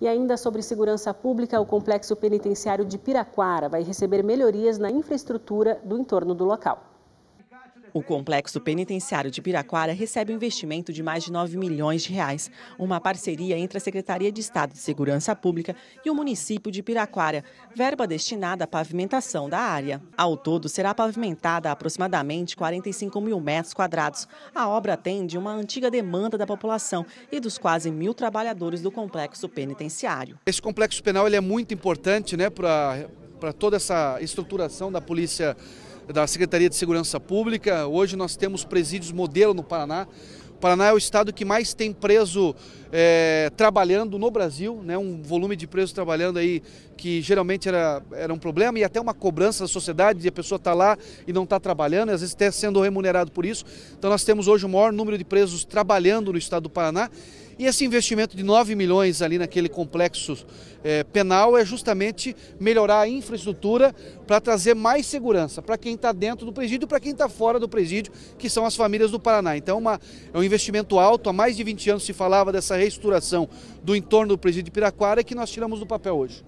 E ainda sobre segurança pública, o complexo penitenciário de Piraquara vai receber melhorias na infraestrutura do entorno do local. O complexo penitenciário de Piraquara recebe um investimento de mais de 9 milhões de reais, uma parceria entre a Secretaria de Estado de Segurança Pública e o município de Piraquara, verba destinada à pavimentação da área. Ao todo, será pavimentada aproximadamente 45 mil metros quadrados. A obra atende uma antiga demanda da população e dos quase mil trabalhadores do complexo penitenciário. Esse complexo penal ele é muito importante né, para para toda essa estruturação da polícia da Secretaria de Segurança Pública. Hoje nós temos presídios modelo no Paraná. O Paraná é o estado que mais tem preso é, trabalhando no Brasil, né? um volume de presos trabalhando aí que geralmente era, era um problema e até uma cobrança da sociedade de a pessoa estar tá lá e não estar tá trabalhando, e às vezes até sendo remunerado por isso. Então nós temos hoje o maior número de presos trabalhando no estado do Paraná e esse investimento de 9 milhões ali naquele complexo é, penal é justamente melhorar a infraestrutura para trazer mais segurança para quem está dentro do presídio e para quem está fora do presídio, que são as famílias do Paraná. Então uma, é um investimento alto, há mais de 20 anos se falava dessa reestruturação do entorno do presídio de Piraquara que nós tiramos do papel hoje.